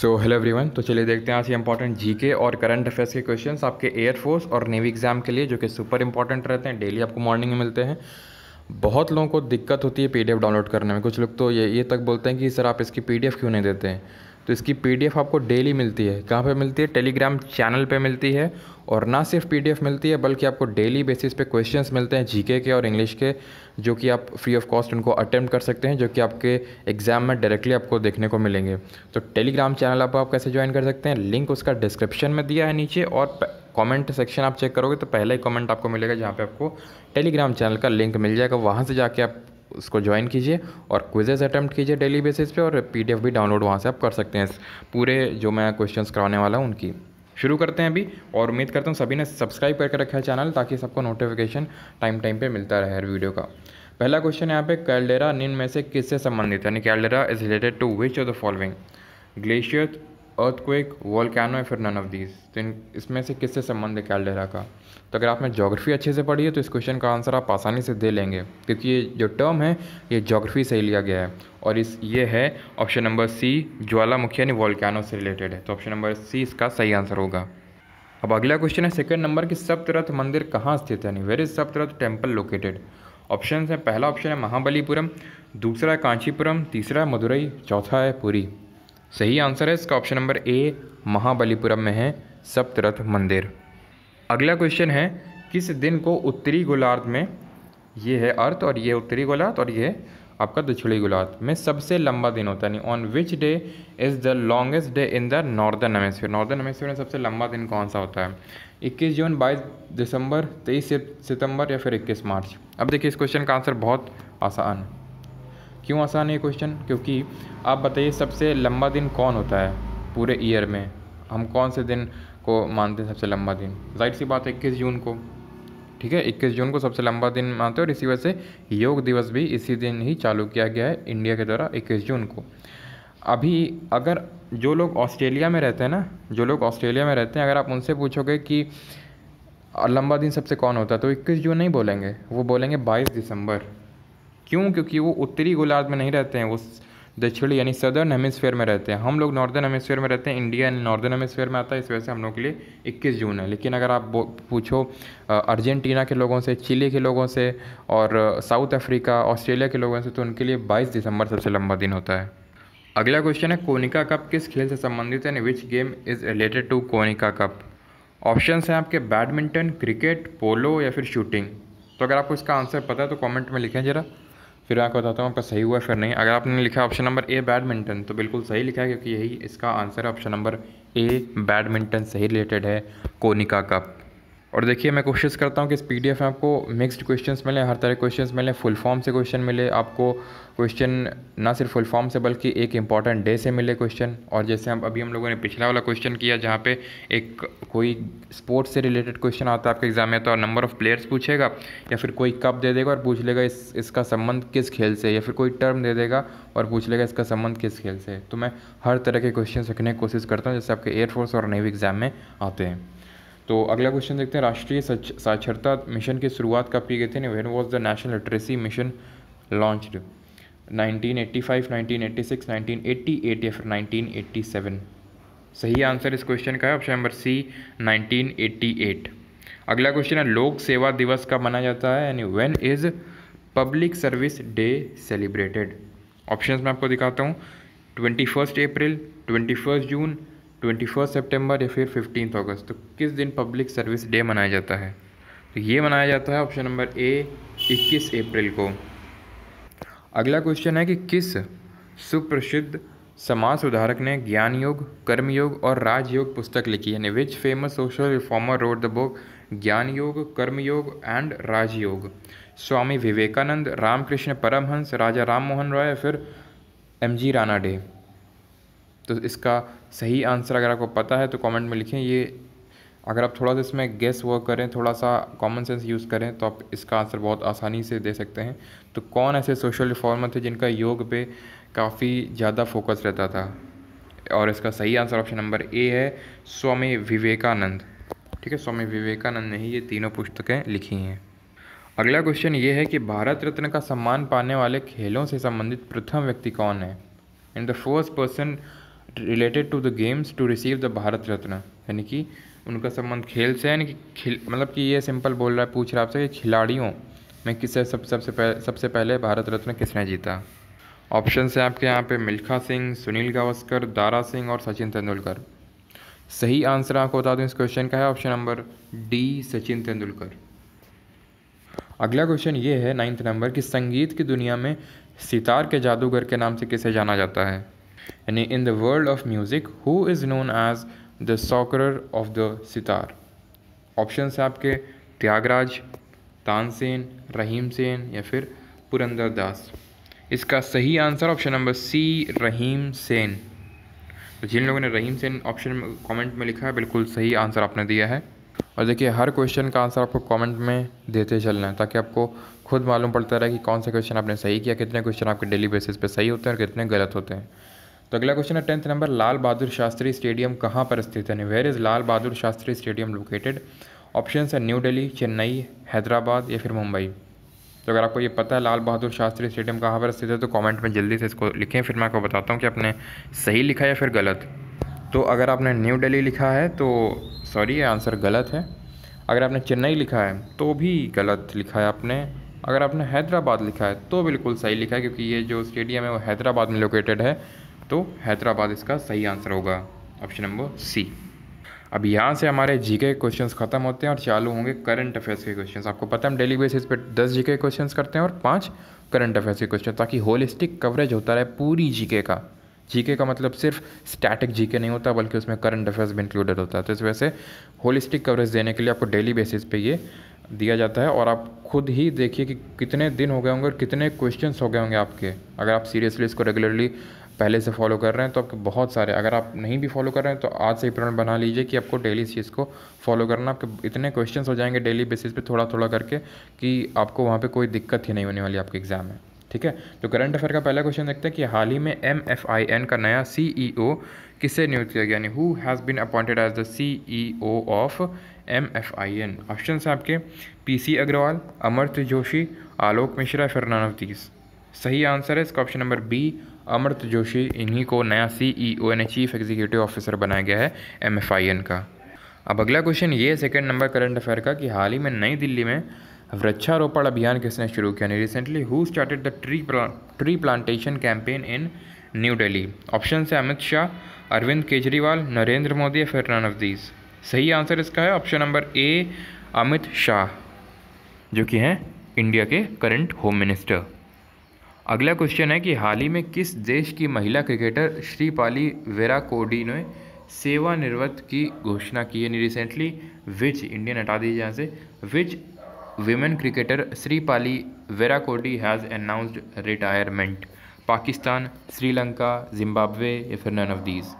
so hello everyone तो चलिए देखते हैं आज ये इंपॉर्टेंट जीके और करंट अफेयर्स के क्वेश्चंस आपके एयरफोर्स और नेवी एग्जाम के लिए जो कि सुपर इंपॉर्टेंट रहते हैं डेली आपको मॉर्निंग में मिलते हैं बहुत लोगों को दिक्कत होती है पीडीएफ डाउनलोड करने में कुछ लोग तो ये ये तक बोलते हैं कि सर आप इसकी पी क्यों नहीं देते हैं तो इसकी पी आपको डेली मिलती है कहाँ पर मिलती है टेलीग्राम चैनल पर मिलती है और ना सिर्फ पीडीएफ मिलती है बल्कि आपको डेली बेसिस पे क्वेश्चंस मिलते हैं जीके के और इंग्लिश के जो कि आप फ्री ऑफ कॉस्ट उनको अटेम्प्ट कर सकते हैं जो कि आपके एग्ज़ाम में डायरेक्टली आपको देखने को मिलेंगे तो टेलीग्राम चैनल आप, आप कैसे ज्वाइन कर सकते हैं लिंक उसका डिस्क्रिप्शन में दिया है नीचे और कॉमेंट सेक्शन आप चेक करोगे तो पहला ही कॉमेंट आपको मिलेगा जहाँ पर आपको टेलीग्राम चैनल का लिंक मिल जाएगा वहाँ से जाके आप उसको ज्वाइन कीजिए और क्विजेज अटैम्प्ट कीजिए डेली बेसिस पर और पी भी डाउनलोड वहाँ से आप कर सकते हैं पूरे जो मैं क्वेश्चन कराने वाला हूँ उनकी शुरू करते हैं अभी और उम्मीद करता हूँ सभी ने सब्सक्राइब करके रखा है चैनल ताकि सबको नोटिफिकेशन टाइम टाइम पे मिलता रहे हर वीडियो का पहला क्वेश्चन यहाँ पे कैलडेरा निम्न में से किससे संबंधित यानी caldera is related to which of the following glacier earthquake volcano या फिर नन ऑफ दीज तो इसमें से किससे संबंध है कैलडेरा का तो अगर आपने जोग्राफ़ी अच्छे से पढ़ी है तो इस क्वेश्चन का आंसर आप आसानी से दे लेंगे क्योंकि ये जो टर्म है ये जोग्राफ़ी से ही लिया गया है और इस ये है ऑप्शन नंबर सी ज्वालामुखी यानी वॉल्कानो से रिलेटेड है तो ऑप्शन नंबर सी इसका सही आंसर होगा अब अगला क्वेश्चन है सेकंड नंबर की सप्तरथ मंदिर कहाँ स्थित है where is Saptarath temple located option है पहला ऑप्शन है महाबलीपुरम दूसरा है कांचीपुरम तीसरा है मदुरई चौथा है पुरी सही आंसर है इसका ऑप्शन नंबर ए महाबलीपुरम में है सप्तरथ मंदिर अगला क्वेश्चन है किस दिन को उत्तरी गोलार्ध में ये है अर्थ और ये उत्तरी गोलार्ध और ये आपका दक्षिणी गोलार्ध में सबसे लंबा दिन होता है on which day is the longest day in the northern hemisphere northern hemisphere में सबसे लंबा दिन कौन सा होता है 21 जून 22 दिसंबर 23 सितंबर या फिर 21 मार्च अब देखिए इस क्वेश्चन का आंसर बहुत आसान क्यों आसान है क्वेश्चन क्योंकि आप बताइए सबसे लंबा दिन कौन होता है पूरे ईयर में हम कौन से दिन को मानते हैं सबसे लंबा दिन जाहिर सी बात है इक्कीस जून को ठीक है इक्कीस जून को सबसे लंबा दिन मानते हैं और इसी वजह से योग दिवस भी इसी दिन ही चालू किया गया है इंडिया के द्वारा इक्कीस जून को अभी अगर जो लोग ऑस्ट्रेलिया में रहते हैं ना जो लोग ऑस्ट्रेलिया में रहते हैं अगर आप उनसे पूछोगे कि लंबा दिन सबसे कौन होता है तो इक्कीस जून नहीं बोलेंगे वो बोलेंगे बाईस दिसंबर क्यों क्योंकि वो उत्तरी गोलार्ध में नहीं रहते हैं वो दक्षिणी यानी सदर्न हेमिसफेयर में रहते हैं हम लोग नॉर्दर्न हेमिसफेयर में रहते हैं इंडिया नॉर्दर्न हेमिसफेयर में आता है इस वजह से हम लोग के लिए इक्कीस जून है लेकिन अगर आप पूछो अर्जेंटीना के लोगों से चिली के लोगों से और साउथ अफ्रीका ऑस्ट्रेलिया के लोगों से तो उनके लिए बाईस दिसंबर सबसे लंबा दिन होता है अगला क्वेश्चन है कोनिका कप किस खेल से संबंधित है which game is related to Konica cup option हैं आपके बैडमिंटन क्रिकेट पोलो या फिर शूटिंग तो अगर आपको इसका आंसर पता है तो कमेंट में लिखें जरा फिर मैं आपको बताता हूँ आपका सही हुआ फिर नहीं अगर आपने लिखा ऑप्शन नंबर ए बैडमिंटन तो बिल्कुल सही लिखा है क्योंकि यही इसका आंसर है ऑप्शन नंबर ए बैडमिंटन सही रिलेटेड है कोनिका कप और देखिए मैं कोशिश करता हूँ कि इस पी में आपको मिक्सड क्वेश्चंस मिले हर तरह के क्वेश्चंस मिले फुल फॉर्म से क्वेश्चन मिले आपको क्वेश्चन ना सिर्फ फुल फॉर्म से बल्कि एक इंपॉर्टेंट डे से मिले क्वेश्चन और जैसे हम अभी हम लोगों ने पिछला वाला क्वेश्चन किया जहाँ पे एक कोई स्पोर्ट्स से रिलेटेड क्वेश्चन आता है आपके एग्जाम में तो नंबर ऑफ़ प्लेयर्स पूछेगा या फिर कोई कप दे देगा और पूछ लेगा इस इसका संबंध किस खेल से या फिर कोई टर्म दे देगा और पूछ लेगा इसका संबंध किस खेल से तो मैं हर तरह के क्वेश्चन रखने की कोशिश करता हूँ जैसे आपके एयरफोर्स और नेवी एग्ज़ाम में आते हैं तो अगला क्वेश्चन देखते हैं राष्ट्रीय साक्षरता मिशन की शुरुआत कब की गई थी when was the national literacy mission launched 1985, 1986, 1988 या फिर 1987 सही आंसर इस क्वेश्चन का है ऑप्शन नंबर सी 1988 अगला क्वेश्चन है लोक सेवा दिवस कब मनाया जाता है यानी when is public service day celebrated options मैं आपको दिखाता हूँ twenty first April twenty first June twenty first September या फिर फिफ्टीन अगस्त तो किस दिन पब्लिक सर्विस डे मनाया जाता है तो ये मनाया जाता है ऑप्शन नंबर ए इक्कीस अप्रैल को अगला क्वेश्चन है कि किस सुप्रसिद्ध समाज सुधारक ने ज्ञान योग कर्मयोग और राजयोग पुस्तक लिखी यानी which famous social reformer wrote the book Gyan Yoga Karmayoga and Rajyoga Swami Vivekananda Ramakrishna Paramhansa Raja Ram Mohan Roy फिर एम जी राना डे तो इसका सही आंसर अगर आपको पता है तो कमेंट में लिखें ये अगर आप थोड़ा सा इसमें गेस वर्क करें थोड़ा सा कॉमन सेंस यूज़ करें तो आप इसका आंसर बहुत आसानी से दे सकते हैं तो कौन ऐसे सोशल रिफॉर्मर थे जिनका योग पे काफ़ी ज़्यादा फोकस रहता था और इसका सही आंसर ऑप्शन नंबर ए है स्वामी विवेकानंद ठीक है स्वामी विवेकानंद ने ही ये तीनों पुस्तकें लिखी हैं अगला क्वेश्चन ये है कि भारत रत्न का सम्मान पाने वाले खेलों से संबंधित प्रथम व्यक्ति कौन है and the first person related to the games to receive the Bharat Ratna यानी कि उनका संबंध खेल से यानी कि खिल मतलब कि ये सिंपल बोल रहा है पूछ रहा है आपसे कि खिलाड़ियों में किसे सब सबसे पहले सबसे पहले भारत रत्न किसने जीता ऑप्शन है आपके यहाँ पे मिल्खा सिंह सुनील गावस्कर दारा सिंह और सचिन तेंदुलकर सही आंसर आपको बता दूँ इस क्वेश्चन का है option number D Sachin Tendulkar अगला क्वेश्चन ये है नाइन्थ नंबर कि संगीत की दुनिया में सितार के जादूगर के नाम से किसे जाना जाता है यानी in the world of music who is known as the soccer of the sitar option है आपके त्यागराज तानसेन रहीम सेन या फिर पुरंदर दास इसका सही answer option number C Rahim Sen तो जिन लोगों ने रहीम सेन ऑप्शन कॉमेंट में लिखा है बिल्कुल सही आंसर आपने दिया है और देखिए हर क्वेश्चन का आंसर आपको कमेंट में देते चलना है ताकि आपको खुद मालूम पड़ता रहे कि कौन सा क्वेश्चन आपने सही किया कितने क्वेश्चन आपके डेली बेसिस पे सही होते हैं और कितने गलत होते हैं तो अगला क्वेश्चन है tenth number Lal Bahadur Shastri stadium कहाँ पर स्थित है where is Lal Bahadur Shastri stadium located option है न्यू डेली चेन्नई हैदराबाद या फिर मुंबई तो अगर आपको ये पता है लाल बहादुर शास्त्री स्टेडियम कहाँ पर स्थित है तो कमेंट में जल्दी से इसको लिखें फिर मैं आपको बताता हूँ कि आपने सही लिखा या फिर गलत तो अगर आपने न्यू दिल्ली लिखा है तो सॉरी आंसर गलत है अगर आपने चेन्नई लिखा है तो भी गलत लिखा है आपने अगर आपने हैदराबाद लिखा है तो बिल्कुल सही लिखा है क्योंकि ये जो स्टेडियम है वो हैदराबाद में लोकेटेड है तो हैदराबाद इसका सही आंसर होगा ऑप्शन नंबर सी अब यहाँ से हमारे जीके के क्वेश्चन खत्म होते हैं और चालू होंगे करंट अफेयर्स के क्वेश्चन आपको पता है हम डेली बेसिस पे दस जीके के क्वेश्चन करते हैं और पाँच करंट अफेयर्स के क्वेश्चन ताकि होलिस्टिक कवरेज होता रहे पूरी जी के का जीके का मतलब सिर्फ स्टैटिक जीके नहीं होता बल्कि उसमें करंट अफेयर्स भी इंक्लूडेड होता है तो इस वजह से होलिस्टिक कवरेज देने के लिए आपको डेली बेसिस पर ये दिया जाता है और आप खुद ही देखिए कि कितने दिन हो गए होंगे और कितने क्वेश्चंस हो गए होंगे आपके अगर आप सीरियसली इसको रेगुलरली पहले से फॉलो कर रहे हैं तो आपके बहुत सारे अगर आप नहीं भी फॉलो कर रहे हैं तो आज से ही प्रण बना लीजिए कि आपको डेली इस चीज़ को फॉलो करना आपके इतने क्वेश्चन हो जाएंगे डेली बेसिस पे थोड़ा थोड़ा करके कि आपको वहाँ पर कोई दिक्कत ही नहीं होने वाली आपके एग्ज़ाम में ठीक है तो करंट अफेयर का पहला क्वेश्चन देखते हैं कि हाल ही में एम एफ आई एन का नया सी ई ओ किसे नियुक्त किया गया यानी who has been appointed as the C E O of M F I N option हैं आपके पी सी अग्रवाल अमर्त्य जोशी आलोक मिश्रा फर्नानवतीस सही आंसर है इसका option number B Amrit Joshi इन्हीं को नया सीईओ e यानी चीफ एग्जीक्यूटिव ऑफिसर बनाया गया है एमएफआईएन का अब अगला क्वेश्चन ये है सेकेंड नंबर करंट अफेयर का कि हाल ही में नई दिल्ली में वृक्षारोपण अभियान किसने शुरू किया नहीं recently who started the tree प्ला, tree plantation campaign in New Delhi option है अमित शाह अरविंद केजरीवाल नरेंद्र मोदी या फिर नन ऑफ दीज सही आंसर इसका है option number A Amit Shah जो कि हैं इंडिया के करंट होम मिनिस्टर अगला क्वेश्चन है कि हाल ही में किस देश की महिला क्रिकेटर श्रीपाली वेराकोडी ने सेवानिवृत्त की घोषणा की है रिसेंटली विच इंडियन हटा दीजिए यहाँ से विच women cricketer श्रीपाली वेराकोडी has announced retirement Pakistan Sri Lanka Zimbabwe या फिर नन ऑफ दीज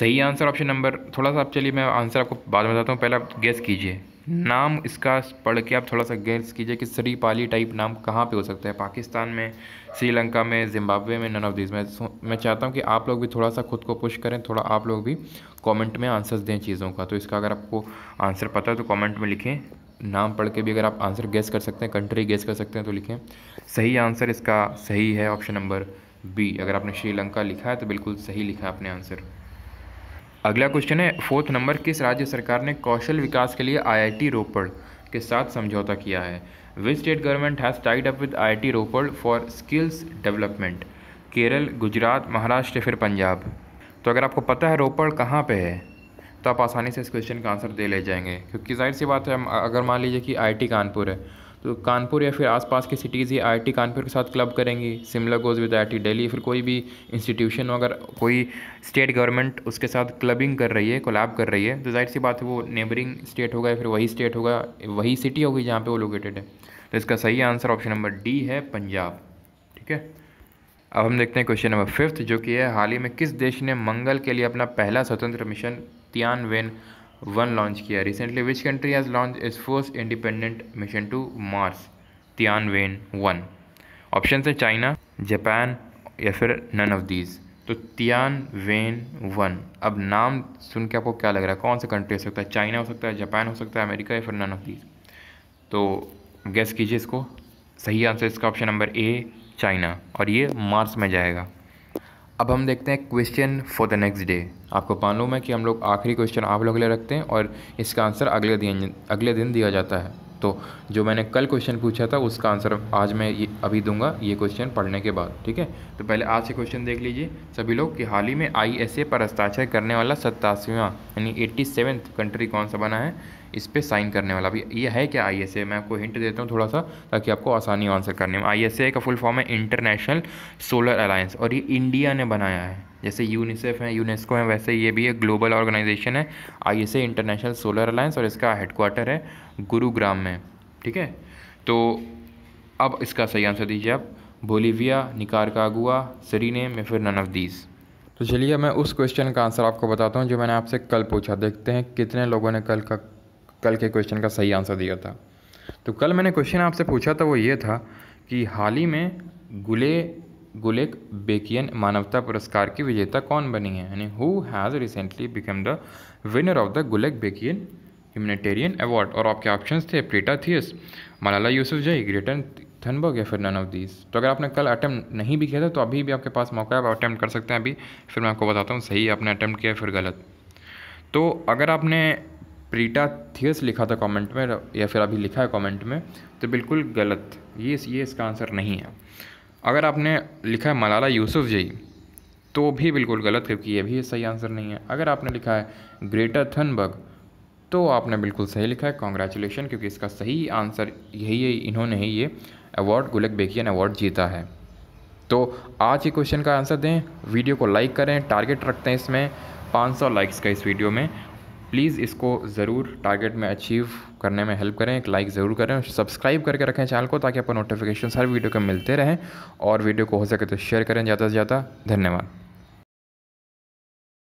सही आंसर ऑप्शन नंबर थोड़ा सा आप चलिए मैं आंसर आपको बाद में बताता हूँ पहले आप गेस कीजिए नाम इसका पढ़ के आप थोड़ा सा गैस कीजिए कि श्रीपाली टाइप नाम कहाँ पे हो सकता है पाकिस्तान में श्रीलंका में जिम्बाब्वे में नन ऑफ दिस में मैं चाहता हूँ कि आप लोग भी थोड़ा सा खुद को पुश करें थोड़ा आप लोग भी कमेंट में आंसर्स दें चीज़ों का तो इसका अगर आपको आंसर पता है तो कॉमेंट में लिखें नाम पढ़ के भी अगर आप आंसर गैस कर सकते हैं कंट्री गैस कर सकते हैं तो लिखें सही आंसर इसका सही है ऑप्शन नंबर बी अगर आपने श्रीलंका लिखा है तो बिल्कुल सही लिखा है आपने आंसर अगला क्वेश्चन है फोर्थ नंबर किस राज्य सरकार ने कौशल विकास के लिए आईआईटी रोपड़ के साथ समझौता किया है which state government has tied up with IIT Ropar for skills development Kerala Gujarat Maharashtra फिर पंजाब तो अगर आपको पता है रोपड़ कहाँ पे है तो आप आसानी से इस क्वेश्चन का आंसर दे ले जाएंगे क्योंकि जाहिर सी बात है अगर मान लीजिए कि आई कानपुर है तो कानपुर या फिर आसपास की सिटीज़ ही आई कानपुर के साथ क्लब करेंगी Shimla goes with I Delhi फिर कोई भी इंस्टीट्यूशन अगर कोई स्टेट गवर्नमेंट उसके साथ क्लबिंग कर रही है कोलैब कर रही है तो जाहिर सी बात है वो नेबरिंग स्टेट होगा या फिर वही स्टेट होगा वही सिटी होगी जहाँ पर वो लोकेटेड है तो इसका सही आंसर ऑप्शन नंबर डी है पंजाब ठीक है अब हम देखते हैं क्वेश्चन नंबर फिफ्थ जो कि है हाल ही में किस देश ने मंगल के लिए अपना पहला स्वतंत्र मिशन तियानवेन वन लॉन्च किया recently which country has launch is first independent mission to Mars Wen one option है चाइना जापान या फिर नन ऑफ दीज तो तियान वेन वन अब नाम सुन के आपको क्या लग रहा है कौन सा कंट्री हो सकता है चाइना हो सकता है जापान हो सकता है अमेरिका या फिर नन ऑफ दीज तो गेस कीजिए इसको सही आंसर इसका ऑप्शन नंबर ए चाइना और ये मार्स में जाएगा अब हम देखते हैं question for the next day आपको मालूम है कि हम लोग आखिरी क्वेश्चन आप लोग ले रखते हैं और इसका आंसर अगले दिन अगले दिन दिया जाता है तो जो मैंने कल क्वेश्चन पूछा था उसका आंसर आज मैं ये अभी दूंगा ये क्वेश्चन पढ़ने के बाद ठीक है तो पहले आज से क्वेश्चन देख लीजिए सभी लोग कि हाल ही में आई पर हस्ताक्षर करने वाला सत्तासीवा यानी एट्टी कंट्री कौन सा बना है इस पर साइन करने वाला अभी ये है क्या आई एस ए मैं आपको हिंट देता हूँ थोड़ा सा ताकि आपको आसानी आंसर करने में आई एस ए का फुल फॉर्म है इंटरनेशनल सोलर अलायंस और ये इंडिया ने बनाया है जैसे यूनिसेफ है यूनेस्को है वैसे ये भी एक ग्लोबल ऑर्गेनाइजेशन है I S A international solar alliance और इसका हेडकोार्टर है गुरुग्राम में ठीक है तो अब इसका सही आंसर दीजिए आप बोलीविया निकारकागुआ सरीने में फिर नन ऑफ दीज़ तो चलिए मैं उस क्वेश्चन का आंसर आपको बताता हूँ जो मैंने आपसे कल पूछा देखते हैं कितने लोगों ने कल का कल के क्वेश्चन का सही आंसर दिया था तो कल मैंने क्वेश्चन आपसे पूछा था वो ये था कि हाल ही में गुले गुलेक बेकियन मानवता पुरस्कार की विजेता कौन बनी है यानी who has recently become the winner of the Gulbenkian humanitarian award और आपके ऑप्शंस थे प्रीटा थियस मलाला यूसुफ जई ग्रेटन थनबर्ग या फिर नन ऑफ दीज तो अगर आपने कल अटैम्प्ट नहीं भी किया था तो अभी भी आपके पास मौका है आप अटैम्प्ट कर सकते हैं अभी फिर मैं आपको बताता हूँ सही आपने अटैम्प्ट किया फिर गलत तो अगर आपने प्रीटा थियस लिखा था कमेंट में या फिर अभी लिखा है कमेंट में तो बिल्कुल गलत ये ये इसका आंसर नहीं है अगर आपने लिखा है मलाला यूसुफ जई तो भी बिल्कुल गलत क्योंकि ये भी सही आंसर नहीं है अगर आपने लिखा है ग्रेटर थनबर्ग तो आपने बिल्कुल सही लिखा है कॉन्ग्रेचुलेशन क्योंकि इसका सही आंसर यही है इन्होंने ही ये अवार्ड गुलक बेकियन अवार्ड जीता है तो आज के क्वेश्चन का आंसर दें वीडियो को लाइक करें टारगेट रखते हैं इसमें 500 लाइक्स का इस वीडियो में प्लीज़ इसको ज़रूर टारगेट में अचीव करने में हेल्प करें एक लाइक ज़रूर करें और सब्सक्राइब करके रखें चैनल को ताकि आपको नोटिफिकेशन हर वीडियो के मिलते रहें और वीडियो को हो सके तो शेयर करें ज़्यादा से ज़्यादा धन्यवाद